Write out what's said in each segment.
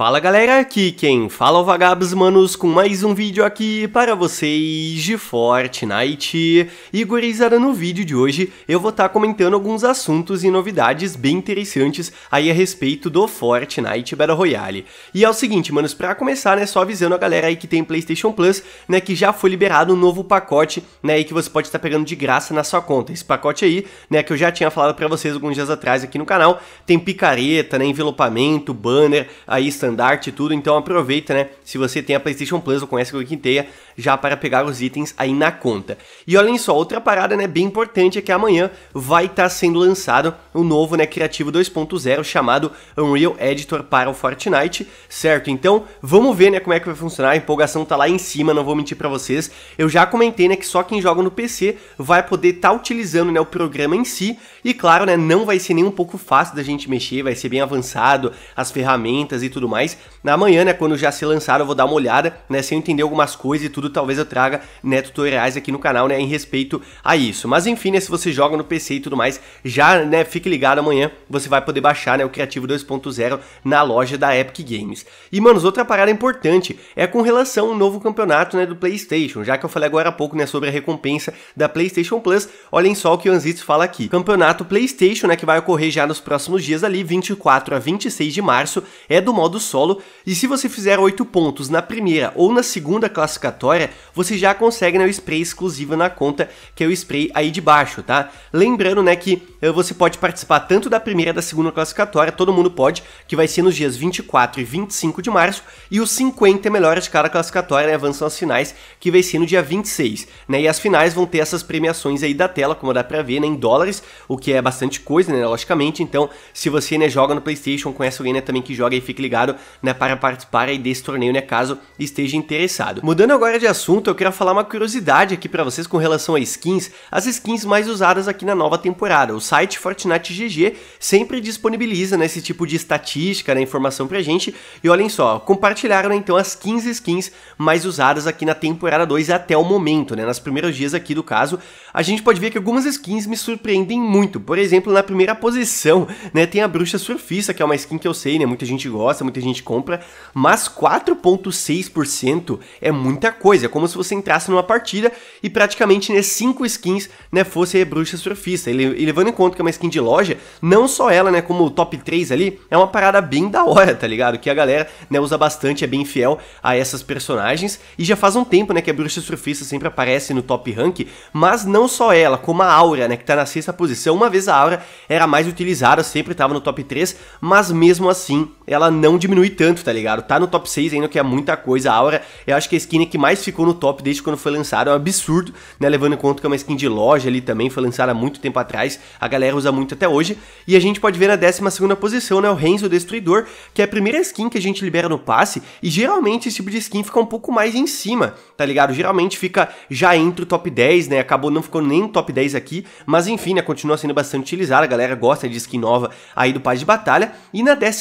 Fala galera, aqui quem fala é o Vagabos Manos com mais um vídeo aqui para vocês de Fortnite. E gurizada, no vídeo de hoje eu vou estar tá comentando alguns assuntos e novidades bem interessantes aí a respeito do Fortnite Battle Royale. E é o seguinte, manos, para começar, né, só avisando a galera aí que tem PlayStation Plus, né, que já foi liberado um novo pacote, né, que você pode estar tá pegando de graça na sua conta. Esse pacote aí, né, que eu já tinha falado para vocês alguns dias atrás aqui no canal, tem picareta, né, envelopamento, banner, aí está estandarte e tudo, então aproveita, né? Se você tem a PlayStation Plus ou conhece o Quinteia, já para pegar os itens aí na conta. E olhem só, outra parada, né, bem importante é que amanhã vai estar tá sendo lançado um novo, né, criativo 2.0 chamado Unreal Editor para o Fortnite, certo? Então, vamos ver, né, como é que vai funcionar. A empolgação tá lá em cima, não vou mentir para vocês. Eu já comentei, né, que só quem joga no PC vai poder estar tá utilizando, né, o programa em si. E claro, né, não vai ser nem um pouco fácil da gente mexer, vai ser bem avançado, as ferramentas e tudo mais mais. Na manhã, né, quando já se lançaram, eu vou dar uma olhada, né, se eu entender algumas coisas e tudo, talvez eu traga, né, tutoriais aqui no canal, né, em respeito a isso. Mas enfim, né, se você joga no PC e tudo mais, já, né, fique ligado, amanhã você vai poder baixar, né, o Criativo 2.0 na loja da Epic Games. E, manos, outra parada importante é com relação ao novo campeonato, né, do PlayStation, já que eu falei agora há pouco, né, sobre a recompensa da PlayStation Plus, olhem só o que o Anzitz fala aqui. Campeonato PlayStation, né, que vai ocorrer já nos próximos dias ali, 24 a 26 de março, é do modo solo, e se você fizer 8 pontos na primeira ou na segunda classificatória, você já consegue né, o spray exclusivo na conta, que é o spray aí de baixo, tá? Lembrando, né, que eh, você pode participar tanto da primeira da segunda classificatória, todo mundo pode, que vai ser nos dias 24 e 25 de março, e os 50 é melhores de cada classificatória né, avançam às finais, que vai ser no dia 26, né? E as finais vão ter essas premiações aí da tela, como dá pra ver, né, em dólares, o que é bastante coisa, né, logicamente. Então, se você né, joga no PlayStation, conhece alguém né, também que joga e fica ligado, convidado né, para participar aí desse torneio, né, caso esteja interessado. Mudando agora de assunto, eu quero falar uma curiosidade aqui para vocês com relação a skins, as skins mais usadas aqui na nova temporada. O site Fortnite GG sempre disponibiliza né, esse tipo de estatística, né, informação pra gente. E olhem só, compartilharam né, então as 15 skins mais usadas aqui na temporada 2 até o momento, né, nas primeiros dias aqui do caso. A gente pode ver que algumas skins me surpreendem muito. Por exemplo, na primeira posição, né, tem a Bruxa Surfista, que é uma skin que eu sei, né, muita gente gosta, muita muita gente compra, mas 4.6% é muita coisa, é como se você entrasse numa partida e praticamente né, 5 skins né, fosse bruxa surfista. E, e levando em conta que é uma skin de loja, não só ela, né, como o top 3 ali, é uma parada bem da hora, tá ligado? Que a galera né, usa bastante, é bem fiel a essas personagens e já faz um tempo né, que a bruxa surfista sempre aparece no top rank, mas não só ela, como a Aura, né, que tá na sexta posição, uma vez a Aura era mais utilizada, sempre estava no top 3, mas mesmo assim ela não de diminuir tanto, tá ligado? Tá no top 6 ainda, que é muita coisa. A Aura, eu é, acho que a skin que mais ficou no top desde quando foi lançada. É um absurdo, né? Levando em conta que é uma skin de loja ali também, foi lançada há muito tempo atrás. A galera usa muito até hoje. E a gente pode ver na 12 posição, né? O Renzo Destruidor, que é a primeira skin que a gente libera no passe. E geralmente esse tipo de skin fica um pouco mais em cima, tá ligado? Geralmente fica já entre o top 10, né? Acabou não ficou nem no top 10 aqui. Mas enfim, né? Continua sendo bastante utilizada. A galera gosta de skin nova aí do Paz de Batalha. E na 14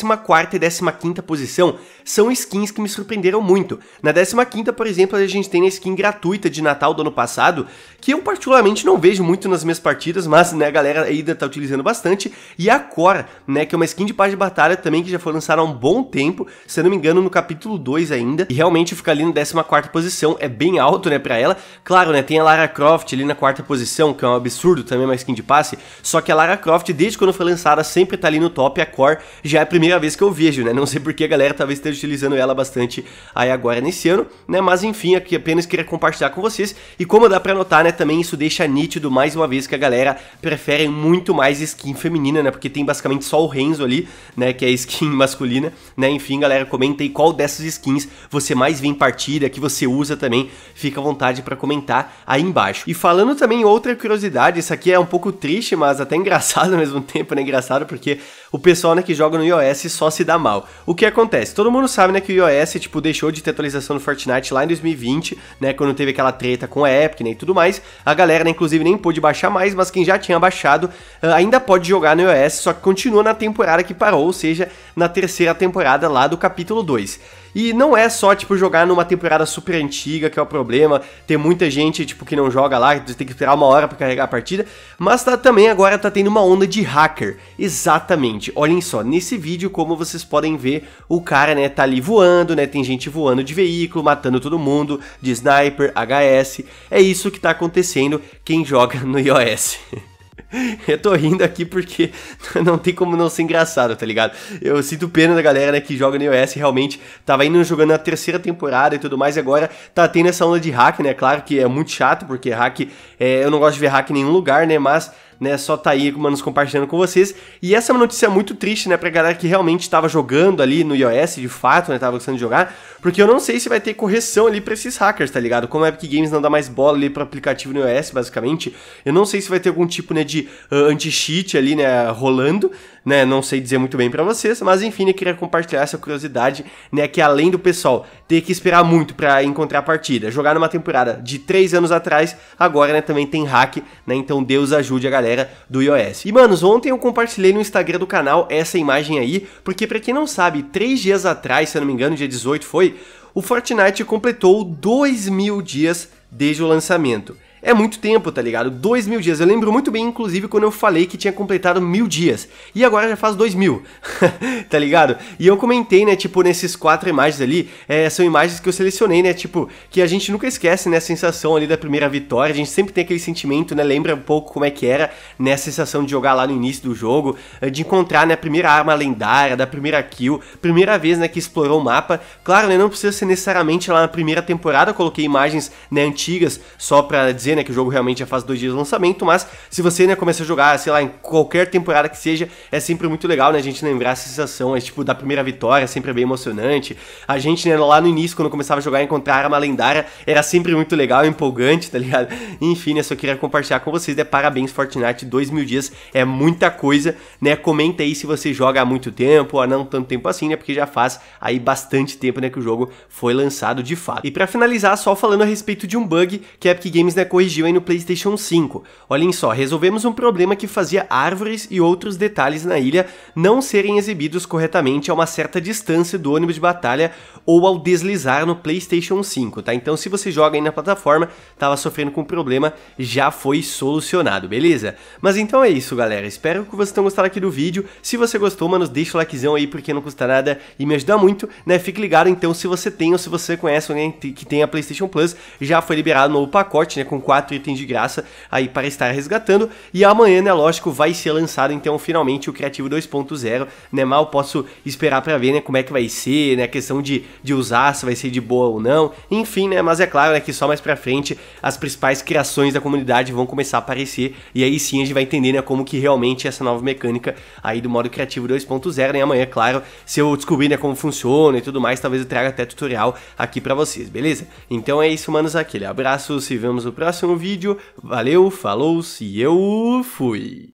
e 15ª quinta posição são skins que me surpreenderam muito. Na 15 quinta, por exemplo, a gente tem a skin gratuita de Natal do ano passado, que eu particularmente não vejo muito nas minhas partidas, mas né, a galera ainda tá utilizando bastante, e a core né, que é uma skin de paz de batalha também que já foi lançada há um bom tempo, se eu não me engano no capítulo 2 ainda, e realmente fica ali na 14 posição, é bem alto, né, pra ela. Claro, né, tem a Lara Croft ali na quarta posição, que é um absurdo também, é uma skin de passe, só que a Lara Croft, desde quando foi lançada, sempre tá ali no top, a Core já é a primeira vez que eu vejo, né, não sei por porque a galera talvez esteja utilizando ela bastante aí agora nesse ano, né? Mas enfim, aqui apenas queria compartilhar com vocês. E como dá para notar, né, também isso deixa nítido mais uma vez que a galera prefere muito mais skin feminina, né? Porque tem basicamente só o Renzo ali, né, que é skin masculina, né? Enfim, galera, comenta aí qual dessas skins você mais vê em partida, que você usa também. Fica à vontade para comentar aí embaixo. E falando também outra curiosidade, isso aqui é um pouco triste, mas até engraçado ao mesmo tempo, né? Engraçado porque o pessoal né, que joga no iOS só se dá mal. O que acontece? Todo mundo sabe né, que o iOS tipo, deixou de ter atualização no Fortnite lá em 2020, né, quando teve aquela treta com a Epic né, e tudo mais. A galera, né, inclusive, nem pôde baixar mais, mas quem já tinha baixado ah, ainda pode jogar no iOS, só que continua na temporada que parou, ou seja, na terceira temporada lá do capítulo 2. E não é só, tipo, jogar numa temporada super antiga que é o problema, ter muita gente, tipo, que não joga lá, tem que esperar uma hora para carregar a partida, mas tá, também agora tá tendo uma onda de hacker. Exatamente. Olhem só, nesse vídeo, como vocês podem ver, o cara, né, tá ali voando, né, tem gente voando de veículo, matando todo mundo, de sniper, HS. É isso que tá acontecendo quem joga no iOS. eu tô rindo aqui porque não tem como não ser engraçado, tá ligado? Eu sinto pena da galera né, que joga no iOS realmente tava indo jogando na terceira temporada e tudo mais, e agora tá tendo essa onda de hack, né? Claro que é muito chato, porque hack, é, eu não gosto de ver hack em nenhum lugar, né? Mas né? Só tá aí, nos compartilhando com vocês. E essa é uma notícia muito triste, né? Pra galera que realmente estava jogando ali no iOS, de fato, né? Tava gostando de jogar. Porque eu não sei se vai ter correção ali pra esses hackers, tá ligado? Como a Epic Games não dá mais bola ali pro aplicativo no iOS, basicamente, eu não sei se vai ter algum tipo, né, de uh, anti-cheat ali, né, rolando, né? Não sei dizer muito bem para vocês, mas enfim, eu né, queria compartilhar essa curiosidade, né? Que além do pessoal ter que esperar muito para encontrar a partida. Jogar numa temporada de 3 anos atrás, agora né, também tem hack, né? Então Deus ajude a galera do iOS. E manos, ontem eu compartilhei no Instagram do canal essa imagem aí, porque para quem não sabe, 3 dias atrás, se eu não me engano, dia 18 foi, o Fortnite completou 2 mil dias desde o lançamento. É muito tempo, tá ligado? Dois mil dias. Eu lembro muito bem, inclusive, quando eu falei que tinha completado mil dias. E agora já faz dois mil, tá ligado? E eu comentei, né, tipo, nesses quatro imagens ali, é, são imagens que eu selecionei, né, tipo, que a gente nunca esquece, né, a sensação ali da primeira vitória. A gente sempre tem aquele sentimento, né, lembra um pouco como é que era, né, a sensação de jogar lá no início do jogo, eh, de encontrar, né, a primeira arma lendária, da primeira kill, primeira vez, né, que explorou o mapa. Claro, né, não precisa ser necessariamente lá na primeira temporada, eu coloquei imagens, né, antigas só pra dizer dizer, né, que o jogo realmente já é faz dois dias de lançamento, mas se você, né, começa a jogar, sei lá, em qualquer temporada que seja, é sempre muito legal, né, a gente lembrar a sensação, é tipo, da primeira vitória, sempre é bem emocionante. A gente, né, lá no início, quando começava a jogar, encontrar uma lendária, era sempre muito legal, empolgante, tá ligado? Enfim, né, só queria compartilhar com vocês, né, parabéns Fortnite, dois mil dias é muita coisa, né, comenta aí se você joga há muito tempo, ou não tanto tempo assim, né, porque já faz aí bastante tempo, né, que o jogo foi lançado de fato. E para finalizar, só falando a respeito de um bug que a Epic Games, né, corrigiu aí no PlayStation 5. Olhem só, resolvemos um problema que fazia árvores e outros detalhes na ilha não serem exibidos corretamente a uma certa distância do ônibus de batalha ou ao deslizar no PlayStation 5, tá? Então, se você joga aí na plataforma, tava sofrendo com um problema, já foi solucionado, beleza? Mas então é isso, galera. Espero que vocês tenham gostado aqui do vídeo. Se você gostou, mano, deixa o likezão aí porque não custa nada e me ajuda muito, né? Fique ligado então se você tem ou se você conhece alguém que tem a PlayStation Plus, já foi liberado um novo pacote, né, com quatro itens de graça aí para estar resgatando. E amanhã, né, lógico, vai ser lançado então finalmente o Criativo 2.0, né? Mal posso esperar para ver, né, como é que vai ser, né, a questão de, de usar, se vai ser de boa ou não. Enfim, né, mas é claro, né, que só mais para frente as principais criações da comunidade vão começar a aparecer e aí sim a gente vai entender, né, como que realmente essa nova mecânica aí do modo Criativo 2.0, né, amanhã, é claro, se eu descobrir, né, como funciona e tudo mais, talvez eu traga até tutorial aqui para vocês, beleza? Então é isso, manos, aquele abraço, se vemos no próximo no vídeo. Valeu, falou-se, eu fui!